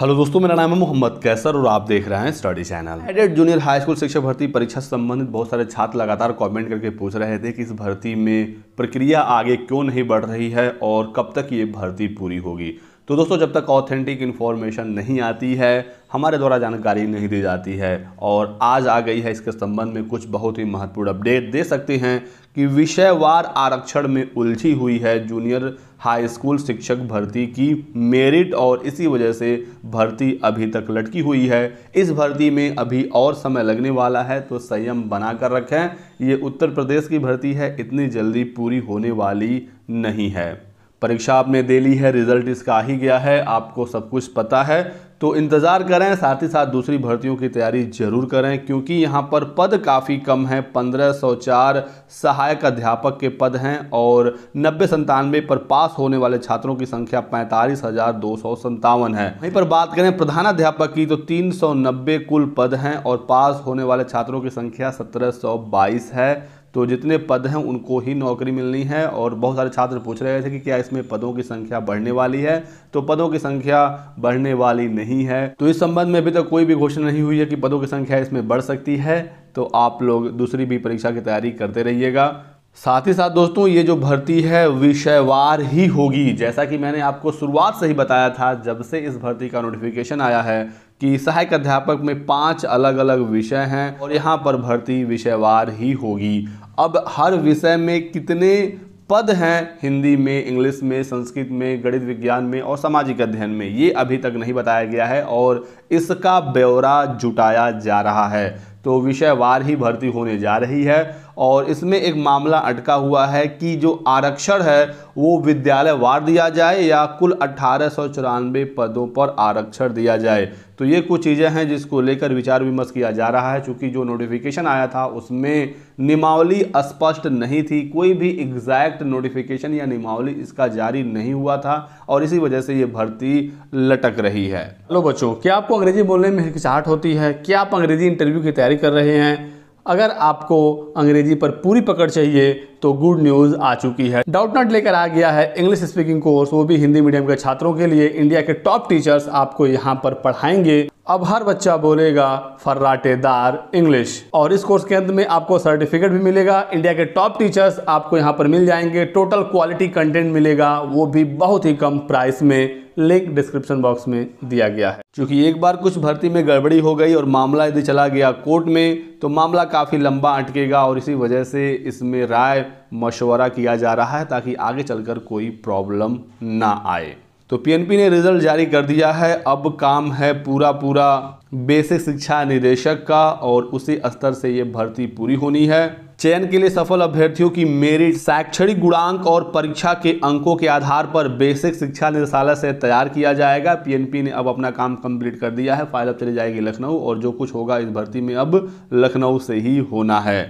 hello दोस्तों मेरा नाम है मोहम्मद कैसर और आप देख रहे हैं study channel aided junior high school शिक्षा भर्ती परीक्षा संबंधित बहुत सारे छात्र लगातार कमेंट करके पूछ रहे थे कि इस भर्ती में प्रक्रिया आगे क्यों नहीं बढ़ रही है और कब तक ये भर्ती पूरी होगी तो दोस्तों जब तक ऑथेंटिक इन्फॉर्मेशन नहीं आती है हमारे द्वारा जानकारी नहीं दी जाती है और आज आ गई है इसके संबंध में कुछ बहुत ही महत्वपूर्ण अपडेट दे सकते हैं कि विषयवार आरक्षण में उलझी हुई है जूनियर हाई स्कूल शिक्षक भर्ती की मेरिट और इसी वजह से भर्ती अभी तक लटकी हुई है इस भर्ती में अभी और समय लगने वाला है तो संयम बना कर रखें ये उत्तर प्रदेश की भर्ती है इतनी जल्दी पूरी होने वाली नहीं है परीक्षा आपने दे ली है रिजल्ट इसका आ ही गया है आपको सब कुछ पता है तो इंतज़ार करें साथ ही साथ दूसरी भर्तियों की तैयारी जरूर करें क्योंकि यहाँ पर पद काफ़ी कम हैं पंद्रह सौ चार सहायक अध्यापक के पद हैं और नब्बे संतानवे पर पास होने वाले छात्रों की संख्या पैंतालीस हज़ार दो सौ संतावन है वहीं पर बात करें प्रधानाध्यापक की तो तीन सौ नब्बे कुल पद हैं और पास होने वाले छात्रों की संख्या सत्रह सौ बाईस है तो जितने पद हैं उनको ही नौकरी मिलनी है और बहुत सारे छात्र पूछ रहे थे कि क्या इसमें पदों की संख्या बढ़ने वाली है तो पदों की संख्या बढ़ने वाली नहीं है तो इस संबंध में अभी तक कोई भी घोषणा नहीं हुई है कि पदों की संख्या इसमें बढ़ सकती है तो आप लोग दूसरी भी परीक्षा की तैयारी करते रहिएगा साथ ही साथ दोस्तों ये जो भर्ती है विषयवार ही होगी जैसा कि मैंने आपको शुरुआत से ही बताया था जब से इस भर्ती का नोटिफिकेशन आया है कि सहायक अध्यापक में पांच अलग अलग विषय हैं और यहाँ पर भर्ती विषयवार ही होगी अब हर विषय में कितने पद हैं हिंदी में इंग्लिश में संस्कृत में गणित विज्ञान में और सामाजिक अध्ययन में ये अभी तक नहीं बताया गया है और इसका ब्यौरा जुटाया जा रहा है तो विषयवार ही भर्ती होने जा रही है और इसमें एक मामला अटका हुआ है कि जो आरक्षण है वो विद्यालय वार दिया जाए या कुल अट्ठारह पदों पर आरक्षण दिया जाए तो ये कुछ चीज़ें हैं जिसको लेकर विचार विमर्श किया जा रहा है चूँकि जो नोटिफिकेशन आया था उसमें निमावली स्पष्ट नहीं थी कोई भी एग्जैक्ट नोटिफिकेशन या निमावली इसका जारी नहीं हुआ था और इसी वजह से ये भर्ती लटक रही है हेलो बच्चों क्या आपको अंग्रेजी बोलने में हिचकिचाहट होती है क्या आप अंग्रेजी इंटरव्यू की तैयारी कर रहे हैं अगर आपको अंग्रेज़ी पर पूरी पकड़ चाहिए तो गुड न्यूज़ आ चुकी है डाउट नॉट लेकर आ गया है इंग्लिश स्पीकिंग कोर्स वो भी हिंदी मीडियम के छात्रों के लिए इंडिया के टॉप टीचर्स आपको यहाँ पर पढ़ाएंगे अब हर बच्चा बोलेगा फर्राटेदार इंग्लिश और इस कोर्स के अंत में आपको सर्टिफिकेट भी मिलेगा इंडिया के टॉप टीचर्स आपको यहाँ पर मिल जाएंगे टोटल क्वालिटी कंटेंट मिलेगा वो भी बहुत ही कम प्राइस में लिंक डिस्क्रिप्शन बॉक्स में दिया गया है क्योंकि एक बार कुछ भर्ती में गड़बड़ी हो गई और मामला यदि चला गया कोर्ट में तो मामला काफ़ी लंबा अटकेगा और इसी वजह से इसमें राय मशवरा किया जा रहा है ताकि आगे चलकर कोई प्रॉब्लम ना आए तो पीएनपी ने रिजल्ट जारी कर दिया है अब काम है पूरा पूरा बेसिक शिक्षा निदेशक का और उसी स्तर से ये भर्ती पूरी होनी है चयन के लिए सफल अभ्यर्थियों की मेरिट शैक्षणिक गुणांक और परीक्षा के अंकों के आधार पर बेसिक शिक्षा निदेशालय से तैयार किया जाएगा पीएनपी ने अब अपना काम कंप्लीट कर दिया है फाइल अब चली जाएगी लखनऊ और जो कुछ होगा इस भर्ती में अब लखनऊ से ही होना है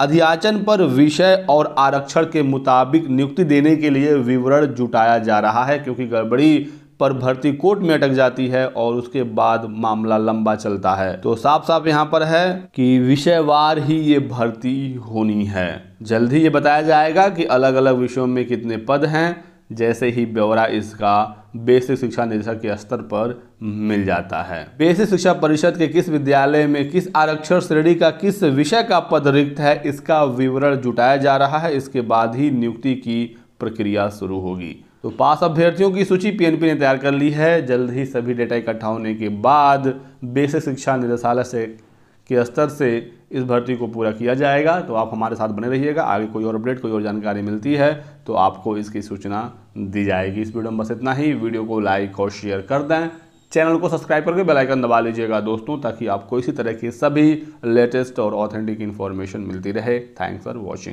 अध्याचन पर विषय और आरक्षण के मुताबिक नियुक्ति देने के लिए विवरण जुटाया जा रहा है क्योंकि गड़बड़ी पर भर्ती कोर्ट में अटक जाती है और उसके बाद मामला लंबा चलता है तो साफ साफ यहाँ पर है कि विषयवार ही ये भर्ती होनी है जल्द ही ये बताया जाएगा कि अलग अलग विषयों में कितने पद हैं जैसे ही ब्यौरा इसका बेसिक शिक्षा निदेशक के स्तर पर मिल जाता है बेसिक शिक्षा परिषद के किस विद्यालय में किस आरक्षण श्रेणी का किस विषय का पद रिक्त है इसका विवरण जुटाया जा रहा है इसके बाद ही नियुक्ति की प्रक्रिया शुरू होगी तो पास अभ्यर्थियों की सूची पीएनपी ने तैयार कर ली है जल्द ही सभी डेटा इकट्ठा होने के बाद बेसिक शिक्षा निदेशालय से के स्तर से इस भर्ती को पूरा किया जाएगा तो आप हमारे साथ बने रहिएगा आगे कोई और अपडेट कोई और जानकारी मिलती है तो आपको इसकी सूचना दी जाएगी इस वीडियो में बस इतना ही वीडियो को लाइक और शेयर कर दें चैनल को सब्सक्राइब करके बेल आइकन दबा लीजिएगा दोस्तों ताकि आपको इसी तरह की सभी लेटेस्ट और ऑथेंटिक इन्फॉर्मेशन मिलती रहे थैंक्स फॉर वॉचिंग